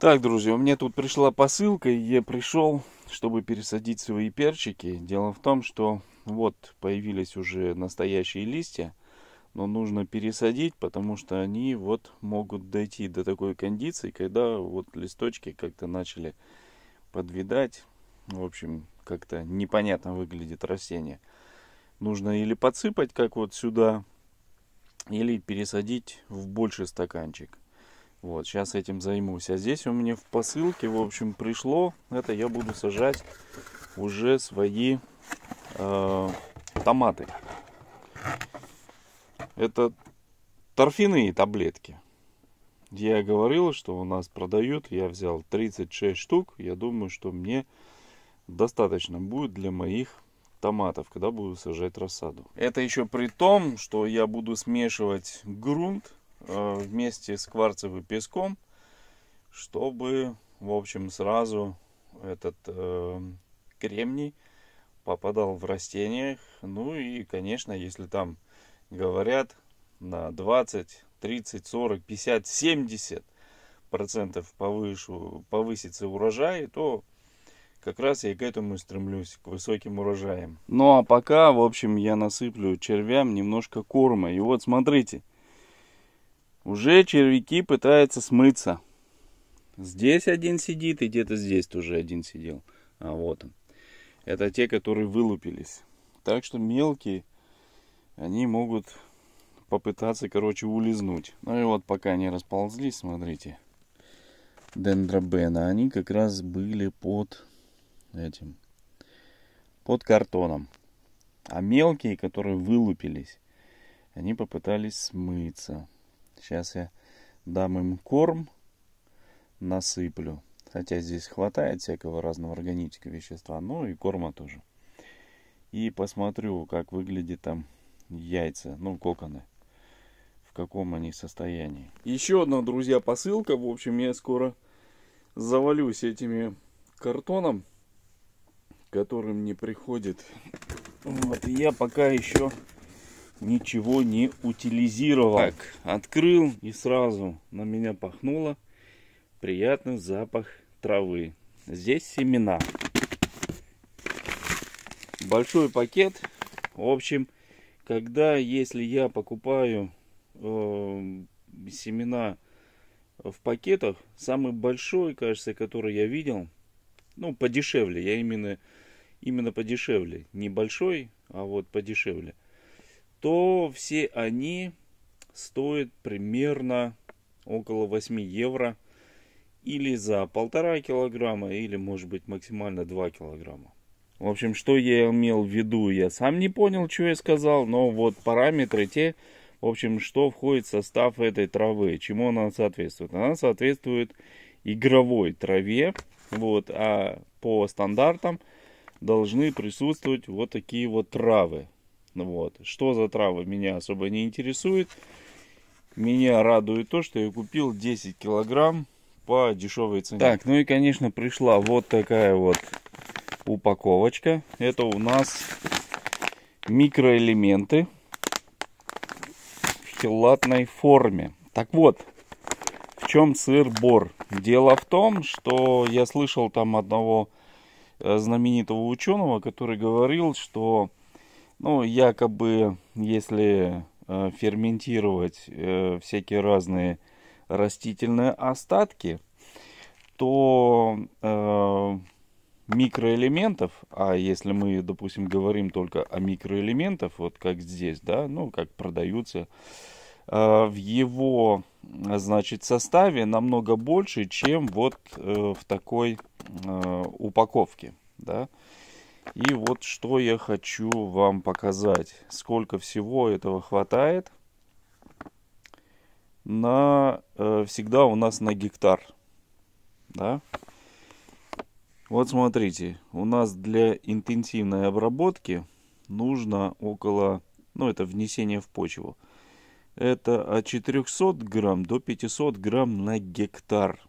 Так, друзья, мне тут пришла посылка, и я пришел, чтобы пересадить свои перчики. Дело в том, что вот появились уже настоящие листья, но нужно пересадить, потому что они вот могут дойти до такой кондиции, когда вот листочки как-то начали подвидать. В общем, как-то непонятно выглядит растение. Нужно или подсыпать, как вот сюда, или пересадить в больший стаканчик. Вот, сейчас этим займусь. А здесь у меня в посылке, в общем, пришло. Это я буду сажать уже свои э, томаты. Это торфяные таблетки. Я говорил, что у нас продают. Я взял 36 штук. Я думаю, что мне достаточно будет для моих томатов, когда буду сажать рассаду. Это еще при том, что я буду смешивать грунт Э, вместе с кварцевым песком, чтобы, в общем, сразу этот э, кремний попадал в растениях. Ну и, конечно, если там говорят на 20, 30, 40, 50, 70 процентов повышу, повысится урожай, то как раз я к этому и стремлюсь, к высоким урожаям. Ну а пока, в общем, я насыплю червям немножко корма. И вот смотрите, уже червяки пытаются смыться. Здесь один сидит, и где-то здесь тоже один сидел. А вот он. Это те, которые вылупились. Так что мелкие, они могут попытаться, короче, улизнуть. Ну и вот пока не расползлись, смотрите, дендробена, они как раз были под этим, под картоном. А мелкие, которые вылупились, они попытались смыться. Сейчас я дам им корм, насыплю. Хотя здесь хватает всякого разного органического вещества, ну и корма тоже. И посмотрю, как выглядит там яйца, ну, коконы. В каком они состоянии. Еще одна, друзья, посылка. В общем, я скоро завалюсь этими картоном, который мне приходит. Вот, я пока еще ничего не утилизировал. Так, открыл и сразу на меня пахнуло приятный запах травы. Здесь семена. Большой пакет. В общем, когда, если я покупаю э, семена в пакетах, самый большой, кажется, который я видел, ну, подешевле, я именно, именно подешевле, небольшой, а вот подешевле, то все они стоят примерно около 8 евро или за полтора килограмма, или может быть максимально 2 килограмма. В общем, что я имел в виду, я сам не понял, что я сказал, но вот параметры те, в общем, что входит в состав этой травы, чему она соответствует. Она соответствует игровой траве, вот, а по стандартам должны присутствовать вот такие вот травы. Вот. Что за травы меня особо не интересует. Меня радует то, что я купил 10 килограмм по дешевой цене. Так, ну и, конечно, пришла вот такая вот упаковочка. Это у нас микроэлементы в хелатной форме. Так вот, в чем сыр-бор? Дело в том, что я слышал там одного э, знаменитого ученого, который говорил, что ну, якобы, если э, ферментировать э, всякие разные растительные остатки, то э, микроэлементов, а если мы, допустим, говорим только о микроэлементах, вот как здесь, да, ну, как продаются, э, в его, значит, составе намного больше, чем вот э, в такой э, упаковке, да. Э, и вот что я хочу вам показать. Сколько всего этого хватает. На, э, всегда у нас на гектар. Да? Вот смотрите, у нас для интенсивной обработки нужно около, ну это внесение в почву, это от 400 грамм до 500 грамм на гектар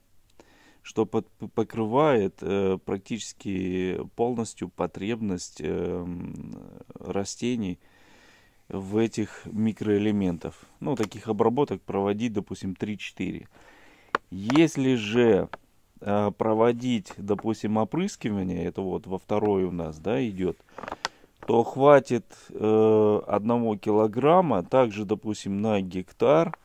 что под, покрывает э, практически полностью потребность э, растений в этих микроэлементов. Ну, таких обработок проводить, допустим, 3-4. Если же э, проводить, допустим, опрыскивание, это вот во второй у нас, да, идет, то хватит э, 1 килограмма, также, допустим, на гектар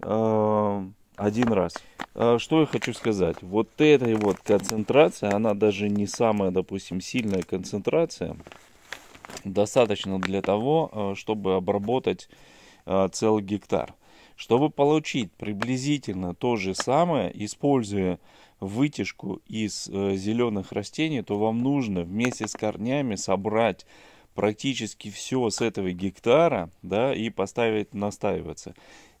э, один раз. А, что я хочу сказать. Вот эта вот концентрация, она даже не самая, допустим, сильная концентрация. Достаточно для того, а, чтобы обработать а, целый гектар. Чтобы получить приблизительно то же самое, используя вытяжку из э, зеленых растений, то вам нужно вместе с корнями собрать практически все с этого гектара, да, и поставить настаиваться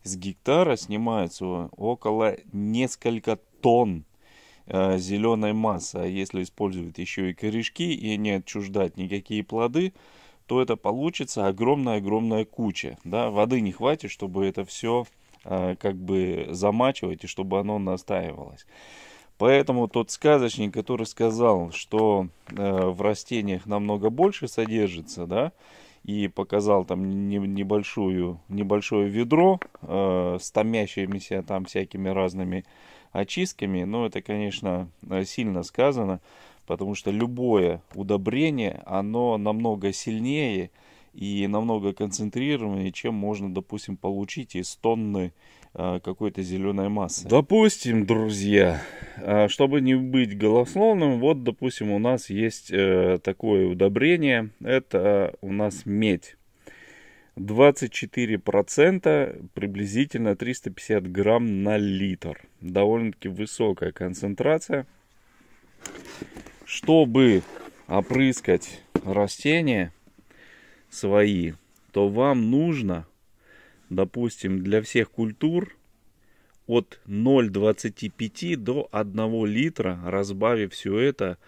с гектара снимается около несколько тонн э, зеленой массы. А если использовать еще и корешки и не отчуждать никакие плоды, то это получится огромная-огромная куча. Да? Воды не хватит, чтобы это все э, как бы замачивать и чтобы оно настаивалось. Поэтому тот сказочник, который сказал, что э, в растениях намного больше содержится, да, и показал там небольшую, небольшое ведро э, с томящимися там всякими разными очистками. Но это, конечно, сильно сказано, потому что любое удобрение, оно намного сильнее, и намного концентрированнее, чем можно, допустим, получить из тонны а, какой-то зеленой массы. Допустим, друзья, а, чтобы не быть голословным, вот, допустим, у нас есть э, такое удобрение, это у нас медь. 24% приблизительно 350 грамм на литр. Довольно-таки высокая концентрация. Чтобы опрыскать растение, свои, то вам нужно, допустим, для всех культур от 0,25 до 1 литра, разбавив все это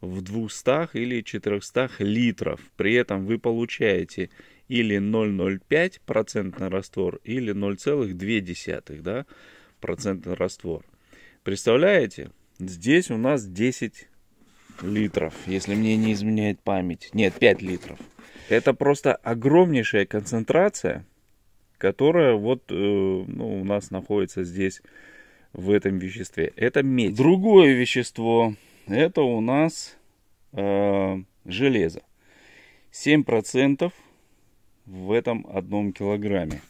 в 200 или 400 литров. При этом вы получаете или 0,05 процентный раствор, или 0,2 да, процентный раствор. Представляете? Здесь у нас 10 литров, если мне не изменяет память. Нет, 5 литров. Это просто огромнейшая концентрация, которая вот э, ну, у нас находится здесь в этом веществе. Это медь. Другое вещество, это у нас э, железо. 7% в этом одном килограмме.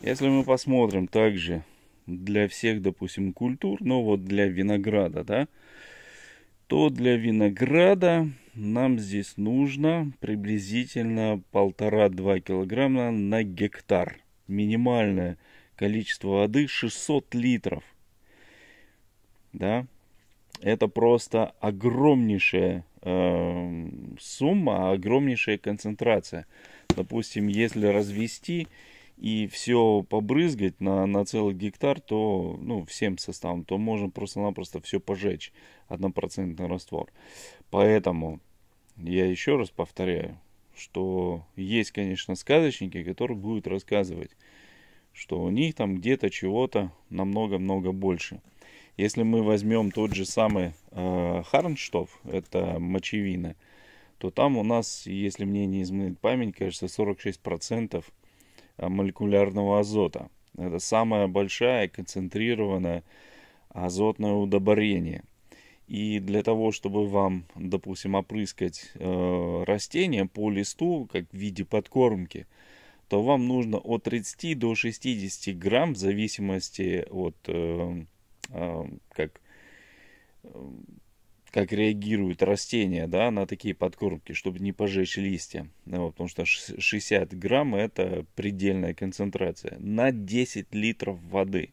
Если мы посмотрим также для всех, допустим, культур, ну вот для винограда, да, то для винограда нам здесь нужно приблизительно полтора-два килограмма на гектар. Минимальное количество воды 600 литров. Да? Это просто огромнейшая э, сумма, огромнейшая концентрация. Допустим, если развести и все побрызгать на, на целый гектар, то, ну, всем составом, то можно просто-напросто все пожечь, однопроцентный раствор. Поэтому я еще раз повторяю, что есть, конечно, сказочники, которые будут рассказывать, что у них там где-то чего-то намного-много больше. Если мы возьмем тот же самый э, Харнштоф, это мочевина, то там у нас, если мне не изменит память, кажется, 46% Э, молекулярного азота. Это самое большая концентрированное азотное удобрение. И для того, чтобы вам, допустим, опрыскать э, растение по листу, как в виде подкормки, то вам нужно от 30 до 60 грамм, в зависимости от э, э, как э, как реагируют растения да, на такие подкормки, чтобы не пожечь листья. Ну, вот, потому что 60 грамм это предельная концентрация на 10 литров воды.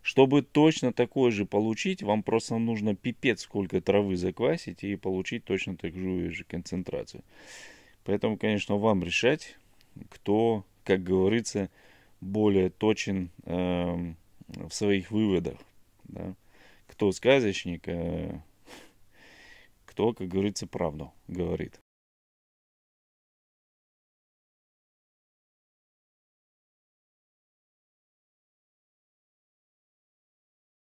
Чтобы точно такое же получить, вам просто нужно пипец сколько травы заквасить и получить точно такую же концентрацию. Поэтому, конечно, вам решать, кто, как говорится, более точен э, в своих выводах. Да? Кто сказочник, э, кто, как говорится, правду говорит.